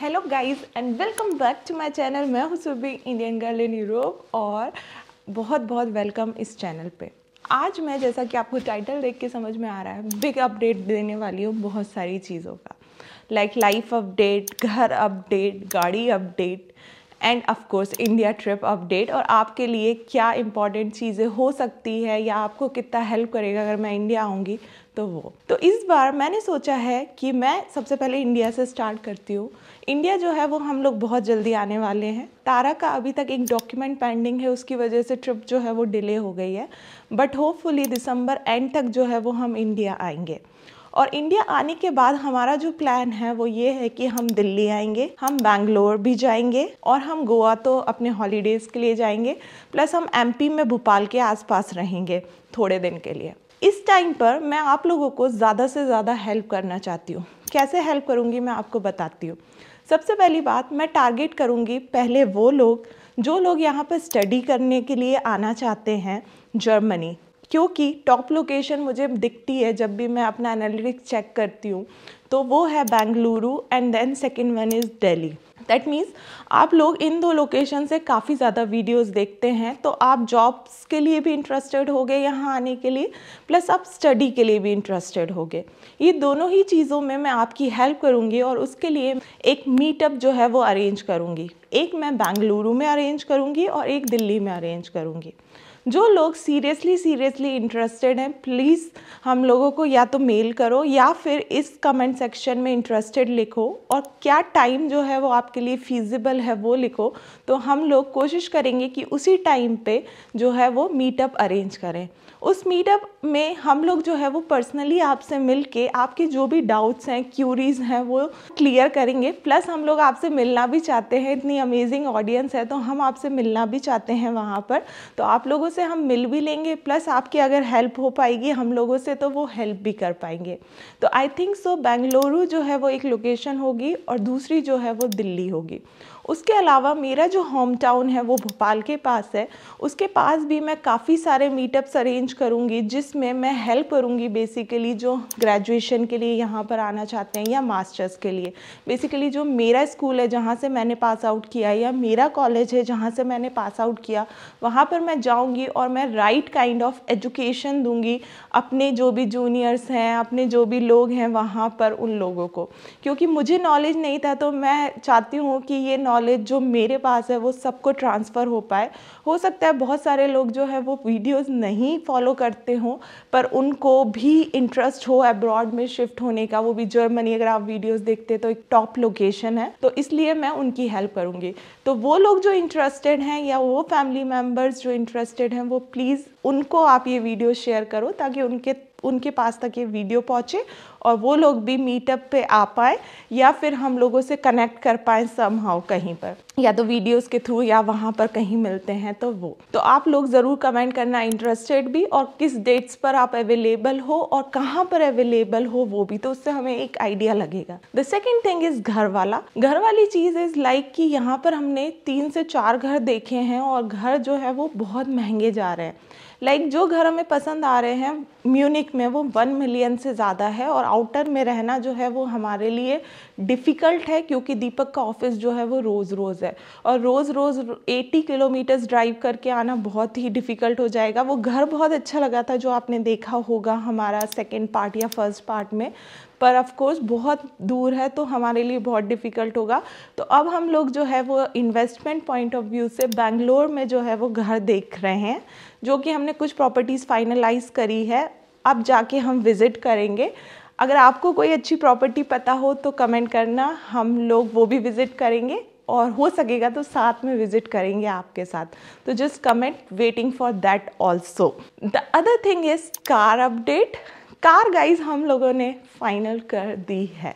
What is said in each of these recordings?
hello guys and welcome back to my channel मैं हूँ सुबी इंडियन गर्ल इन यूरोप और बहुत बहुत वेलकम इस चैनल पे आज मैं जैसा कि आपको टाइटल देख के समझ में आ रहा है बिग अपडेट देने वाली हूँ बहुत सारी चीज़ों का लाइक लाइफ अपडेट घर अपडेट गाड़ी update and of course India trip update और आपके लिए क्या इंपॉर्टेंट चीज़ें हो सकती है या आपको कितना हेल्प करेगा अगर मैं इंडिया आऊँगी तो वो तो इस बार मैंने सोचा है कि मैं सबसे पहले इंडिया से स्टार्ट करती हूँ इंडिया जो है वो हम लोग बहुत जल्दी आने वाले हैं तारा का अभी तक एक डॉक्यूमेंट पेंडिंग है उसकी वजह से ट्रिप जो है वो डिले हो गई है बट होपफुली दिसंबर एंड तक जो है वो हम इंडिया आएंगे और इंडिया आने के बाद हमारा जो प्लान है वो ये है कि हम दिल्ली आएंगे हम बैंगलोर भी जाएंगे और हम गोवा तो अपने हॉलीडेज़ के लिए जाएंगे प्लस हम एमपी में भोपाल के आसपास रहेंगे थोड़े दिन के लिए इस टाइम पर मैं आप लोगों को ज़्यादा से ज़्यादा हेल्प करना चाहती हूँ कैसे हेल्प करूँगी मैं आपको बताती हूँ सबसे पहली बात मैं टारगेट करूँगी पहले वो लोग जो लोग यहाँ पर स्टडी करने के लिए आना चाहते हैं जर्मनी क्योंकि टॉप लोकेशन मुझे दिखती है जब भी मैं अपना एनालिटिक्स चेक करती हूँ तो वो है Bengaluru and then second one is Delhi that means आप लोग इन दो लोकेशन से काफ़ी ज़्यादा वीडियोस देखते हैं तो आप जॉब्स के लिए भी इंटरेस्टेड हो गए यहाँ आने के लिए प्लस आप स्टडी के लिए भी इंटरेस्टेड हो गए ये दोनों ही चीज़ों में मैं आपकी हेल्प करूँगी और उसके लिए एक मीटअप जो है वो अरेंज करूँगी एक मैं बेंगलुरु में अरेंज करूँगी और एक दिल्ली में अरेंज करूँगी जो लोग सीरियसली सीरियसली इंटरेस्टेड हैं प्लीज़ हम लोगों को या तो मेल करो या फिर इस कमेंट सेक्शन में इंटरेस्टेड लिखो और क्या टाइम जो है वो आपके लिए फीजिबल है वो लिखो तो हम लोग कोशिश करेंगे कि उसी टाइम पे जो है वो मीटअप अरेंज करें उस मीटअप में हम लोग जो है वो पर्सनली आपसे मिल के आपके जो भी डाउट्स हैं क्यूरीज हैं वो क्लियर करेंगे प्लस हम लोग आपसे मिलना भी चाहते हैं इतनी अमेजिंग ऑडियंस है तो हम आपसे मिलना भी चाहते हैं वहाँ पर तो आप लोगों से हम मिल भी लेंगे प्लस आपकी अगर हेल्प हो पाएगी हम लोगों से तो वो हेल्प भी कर पाएंगे तो आई थिंक सो बेंगलुरु जो है वो एक लोकेशन होगी और दूसरी जो है वो दिल्ली होगी उसके अलावा मेरा जो होम टाउन है वो भोपाल के पास है उसके पास भी मैं काफ़ी सारे मीटअप्स अरेंज करूँगी जिसमें मैं हेल्प करूँगी बेसिकली जो ग्रेजुएशन के लिए यहाँ पर आना चाहते हैं या मास्टर्स के लिए बेसिकली जो मेरा स्कूल है जहाँ से मैंने पास आउट किया या मेरा कॉलेज है जहाँ से मैंने पास आउट किया वहाँ पर मैं जाऊँगी और मैं राइट काइंड ऑफ एजुकेशन दूँगी अपने जो भी जूनियर्स हैं अपने जो भी लोग हैं वहाँ पर उन लोगों को क्योंकि मुझे नॉलेज नहीं था तो मैं चाहती हूँ कि ये नॉलेज जो मेरे पास है वो सबको ट्रांसफ़र हो पाए हो सकता है बहुत सारे लोग जो है वो वीडियोस नहीं फॉलो करते हों पर उनको भी इंटरेस्ट हो अब्रॉड में शिफ्ट होने का वो भी जर्मनी अगर आप वीडियोस देखते तो एक टॉप लोकेशन है तो इसलिए मैं उनकी हेल्प करूँगी तो वो लोग जो इंटरेस्टेड हैं या वो फैमिली मेम्बर्स जो इंटरेस्टेड हैं वो प्लीज़ उनको आप ये वीडियो शेयर करो ताकि उनके उनके पास तक ये वीडियो पहुँचे और वो लोग भी मीटअप पे आ पाए या फिर हम लोगों से कनेक्ट कर पाए सम कहीं पर या तो वीडियोस के थ्रू या वहाँ पर कहीं मिलते हैं तो वो तो आप लोग ज़रूर कमेंट करना इंटरेस्टेड भी और किस डेट्स पर आप अवेलेबल हो और कहाँ पर अवेलेबल हो वो भी तो उससे हमें एक आइडिया लगेगा द सेकेंड थिंग इज़ घर वाला घर वाली चीज़ इज़ लाइक कि यहाँ पर हमने तीन से चार घर देखे हैं और घर जो है वो बहुत महंगे जा रहे हैं लाइक like, जो घर हमें पसंद आ रहे हैं म्यूनिक में वो वन मिलियन से ज़्यादा है और आउटर में रहना जो है वो हमारे लिए डिफ़िकल्ट है क्योंकि दीपक का ऑफिस जो है वो रोज़ रोज़ है और रोज़ रोज़ एटी किलोमीटर्स ड्राइव करके आना बहुत ही डिफ़िकल्ट हो जाएगा वो घर बहुत अच्छा लगा था जो आपने देखा होगा हमारा सेकेंड पार्ट या फर्स्ट पार्ट में पर ऑफकोर्स बहुत दूर है तो हमारे लिए बहुत डिफ़िकल्ट होगा तो अब हम लोग जो है वो इन्वेस्टमेंट पॉइंट ऑफ व्यू से बेंगलोर में जो है वो घर देख रहे हैं जो कि हमने कुछ प्रॉपर्टीज़ फाइनलाइज करी है अब जाके हम विज़िट करेंगे अगर आपको कोई अच्छी प्रॉपर्टी पता हो तो कमेंट करना हम लोग वो भी विज़िट करेंगे और हो सकेगा तो साथ में विजिट करेंगे आपके साथ तो just comment waiting for that also the other thing is car update car guys हम लोगों ने फाइनल कर दी है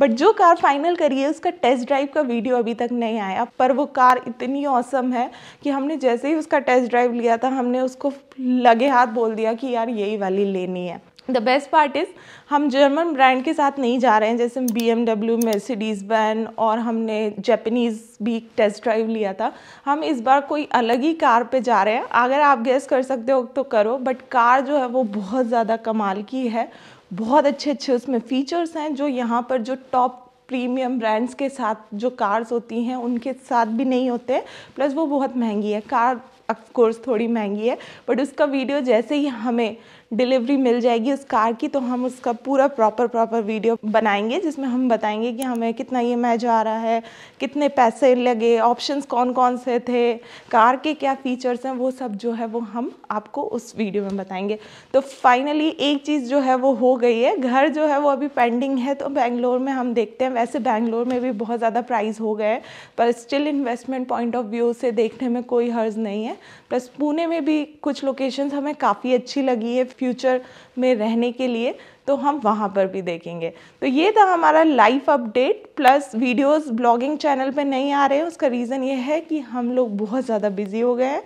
बट जो कार फाइनल करी है उसका टेस्ट ड्राइव का वीडियो अभी तक नहीं आया पर वो कार इतनी औसम है कि हमने जैसे ही उसका टेस्ट ड्राइव लिया था हमने उसको लगे हाथ बोल दिया कि यार यही वाली लेनी है द बेस्ट पार्ट इज़ हम जर्मन ब्रांड के साथ नहीं जा रहे हैं जैसे B M W Mercedes Benz और हमने जैपनीज़ भी टेस्ट ड्राइव लिया था हम इस बार कोई अलग ही कार पे जा रहे हैं अगर आप गेस कर सकते हो तो करो बट कार जो है वो बहुत ज़्यादा कमाल की है बहुत अच्छे अच्छे उसमें फ़ीचर्स हैं जो यहाँ पर जो टॉप प्रीमियम ब्रांड्स के साथ जो कार्स होती हैं उनके साथ भी नहीं होते प्लस वो बहुत महंगी है कार ऑफ कोर्स थोड़ी महंगी है बट उसका वीडियो जैसे ही हमें डिलीवरी मिल जाएगी उस कार की तो हम उसका पूरा प्रॉपर प्रॉपर वीडियो बनाएंगे जिसमें हम बताएंगे कि हमें कितना ई एम आ रहा है कितने पैसे लगे ऑप्शन कौन कौन से थे कार के क्या फीचर्स हैं वो सब जो है वो हम आपको उस वीडियो में बताएंगे तो फाइनली एक चीज़ जो है वो हो गई है घर जो है वो अभी पेंडिंग है तो बैंगलोर में हम देखते हैं वैसे बैंगलोर में भी बहुत ज़्यादा प्राइस हो गए हैं पर still investment point of view से देखने में कोई हर्ज नहीं है प्लस पुणे में भी कुछ लोकेशंस हमें काफ़ी अच्छी लगी है फ्यूचर में रहने के लिए तो हम वहाँ पर भी देखेंगे तो ये था हमारा life update plus videos blogging channel पे नहीं आ रहे हैं उसका रीज़न ये है कि हम लोग बहुत ज़्यादा बिजी हो गए हैं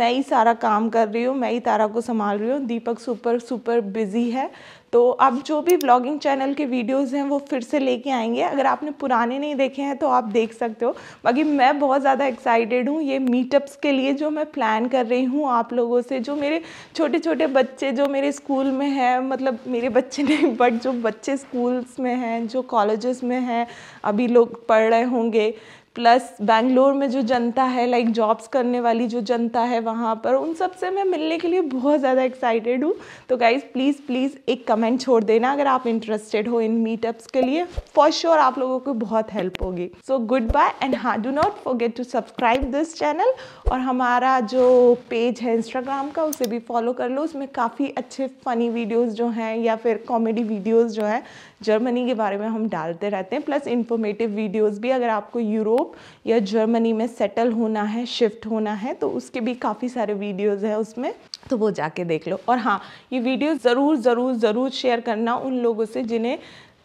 मैं ही सारा काम कर रही हूँ मैं ही तारा को संभाल रही हूँ दीपक सुपर सुपर बिजी है तो अब जो भी ब्लॉगिंग चैनल के वीडियोस हैं वो फिर से लेके आएंगे अगर आपने पुराने नहीं देखे हैं तो आप देख सकते हो बाकी मैं बहुत ज़्यादा एक्साइटेड हूँ ये मीटअप्स के लिए जो मैं प्लान कर रही हूँ आप लोगों से जो मेरे छोटे छोटे बच्चे जो मेरे स्कूल में हैं मतलब मेरे बच्चे नहीं बट जो बच्चे स्कूल्स में हैं जो कॉलेज़ में हैं अभी लोग पढ़ रहे होंगे प्लस बैंगलोर में जो जनता है लाइक like जॉब्स करने वाली जो जनता है वहाँ पर उन सब से मैं मिलने के लिए बहुत ज़्यादा एक्साइटेड हूँ तो गाइज़ प्लीज़ प्लीज़ एक कमेंट छोड़ देना अगर आप इंटरेस्टेड हो इन मीटअप्स के लिए फॉर श्योर sure आप लोगों को बहुत हेल्प होगी सो गुड बाय एंड हाँ do not get to subscribe this channel और हमारा जो पेज है इंस्टाग्राम का उसे भी फॉलो कर लो उसमें काफ़ी अच्छे फ़नी वीडियोज़ जो हैं या फिर कॉमेडी वीडियोज़ जो हैं जर्मनी के बारे में हम डालते रहते हैं प्लस इन्फॉर्मेटिव वीडियोज़ भी अगर आपको यूरोप यूरोप या जर्मनी में सेटल होना है शिफ्ट होना है तो उसके भी काफ़ी सारे वीडियोज़ हैं उसमें तो वो जाके देख लो और हाँ ये वीडियो ज़रूर ज़रूर ज़रूर शेयर करना उन लोगों से जिन्हें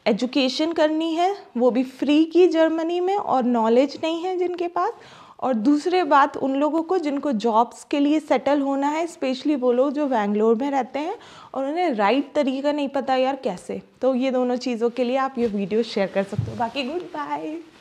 एजुकेशन करनी है वो भी फ्री की जर्मनी में और नॉलेज नहीं है जिनके पास और दूसरे बात उन लोगों को जिनको जॉब्स के लिए सेटल होना है स्पेशली वो लोग जो बैंगलोर में रहते हैं और उन्हें राइट तरीका नहीं पता यार कैसे तो ये दोनों चीज़ों के लिए आप ये वीडियो शेयर कर सकते हो बाकी गुड बाय